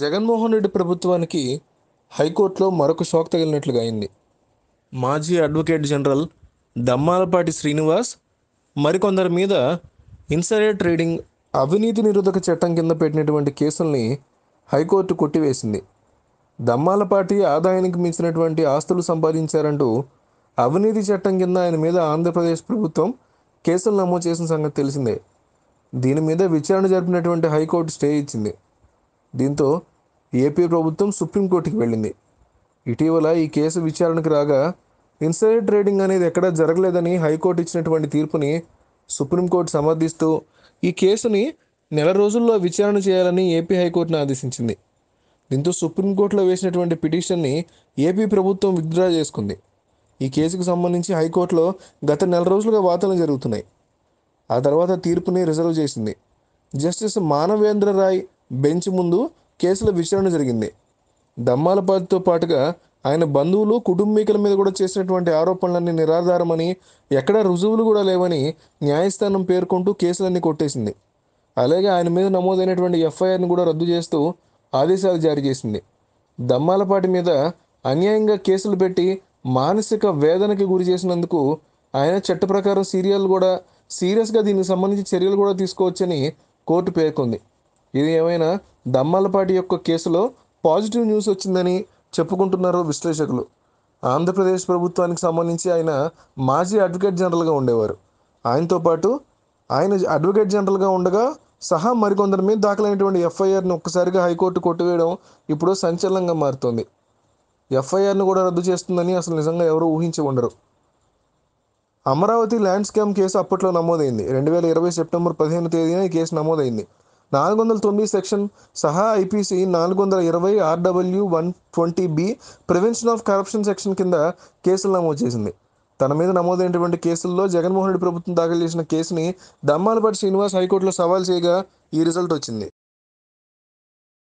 జగన్మోహన్ రెడ్డి ప్రభుత్వానికి హైకోర్టులో మరొక షాక్ తగిలినట్లుగా అయింది మాజీ అడ్వకేట్ జనరల్ దమ్మాలపాటి శ్రీనివాస్ మరికొందరి మీద ఇన్సైడర్ ట్రేడింగ్ అవినీతి నిరోధక చట్టం కింద పెట్టినటువంటి కేసుల్ని హైకోర్టు కొట్టివేసింది దమ్మాలపాటి ఆదాయానికి మించినటువంటి ఆస్తులు సంపాదించారంటూ అవినీతి చట్టం కింద ఆయన మీద ఆంధ్రప్రదేశ్ ప్రభుత్వం కేసులు నమోదు చేసిన సంగతి తెలిసిందే దీని మీద విచారణ జరిపినటువంటి హైకోర్టు స్టే ఇచ్చింది దీంతో ఏపీ ప్రభుత్వం సుప్రీంకోర్టుకి వెళ్ళింది ఇటీవల ఈ కేసు విచారణకు రాగా ఇన్సైడ్ ట్రేడింగ్ అనేది ఎక్కడా జరగలేదని హైకోర్టు ఇచ్చినటువంటి తీర్పుని సుప్రీంకోర్టు సమర్థిస్తూ ఈ కేసుని నెల రోజుల్లో విచారణ చేయాలని ఏపీ హైకోర్టును ఆదేశించింది దీంతో సుప్రీంకోర్టులో వేసినటువంటి పిటిషన్ని ఏపీ ప్రభుత్వం విత్డ్రా చేసుకుంది ఈ కేసుకు సంబంధించి హైకోర్టులో గత నెల రోజులుగా వాదనలు జరుగుతున్నాయి ఆ తర్వాత తీర్పుని రిజర్వ్ చేసింది జస్టిస్ మానవేంద్ర రాయ్ బెంచ్ ముందు కేసుల విచారణ జరిగింది దమ్మాలపాటితో పాటుగా ఆయన బంధువులు కుటుంబీకుల మీద కూడా చేసినటువంటి ఆరోపణలన్నీ నిరాధారమని ఎక్కడా రుజువులు కూడా లేవని న్యాయస్థానం పేర్కొంటూ కేసులన్నీ కొట్టేసింది అలాగే ఆయన మీద నమోదైనటువంటి ఎఫ్ఐఆర్ని కూడా రద్దు చేస్తూ ఆదేశాలు జారీ చేసింది దమ్మాలపాటి మీద అన్యాయంగా కేసులు పెట్టి మానసిక వేదనకి గురి చేసినందుకు ఆయన చట్ట ప్రకారం సీరియల్ కూడా సీరియస్గా దీనికి సంబంధించి చర్యలు కూడా తీసుకోవచ్చని కోర్టు పేర్కొంది ఇది ఏమైనా దమ్మాలపాటి యొక్క కేసులో పాజిటివ్ న్యూస్ వచ్చిందని చెప్పుకుంటున్నారు విశ్లేషకులు ఆంధ్రప్రదేశ్ ప్రభుత్వానికి సంబంధించి ఆయన మాజీ అడ్వకేట్ జనరల్గా ఉండేవారు ఆయనతో పాటు ఆయన అడ్వకేట్ జనరల్గా ఉండగా సహా మరికొందరి మీద దాఖలైనటువంటి ఎఫ్ఐఆర్ను ఒక్కసారిగా హైకోర్టు కొట్టివేయడం ఇప్పుడు సంచలనంగా మారుతోంది ఎఫ్ఐఆర్ను కూడా రద్దు చేస్తుందని అసలు నిజంగా ఎవరు ఊహించి ఉండరు అమరావతి ల్యాండ్ స్కామ్ కేసు అప్పట్లో నమోదైంది రెండు వేల ఇరవై సెప్టెంబర్ పదిహేను తేదీన ఈ కేసు నమోదైంది నాలుగు వందల తొమ్మిది సెక్షన్ సహా ఐపీసీ నాలుగు వందల ఇరవై R W one twenty B prevention of corruption section కింద కేసులు నమోదు చేసింది తన మీద నమోదైనటువంటి కేసుల్లో జగన్మోహన్ రెడ్డి ప్రభుత్వం దాఖలు చేసిన కేసుని దమ్మాలపాటి శ్రీనివాస్ హైకోర్టులో సవాల్ చేయగా ఈ రిజల్ట్ వచ్చింది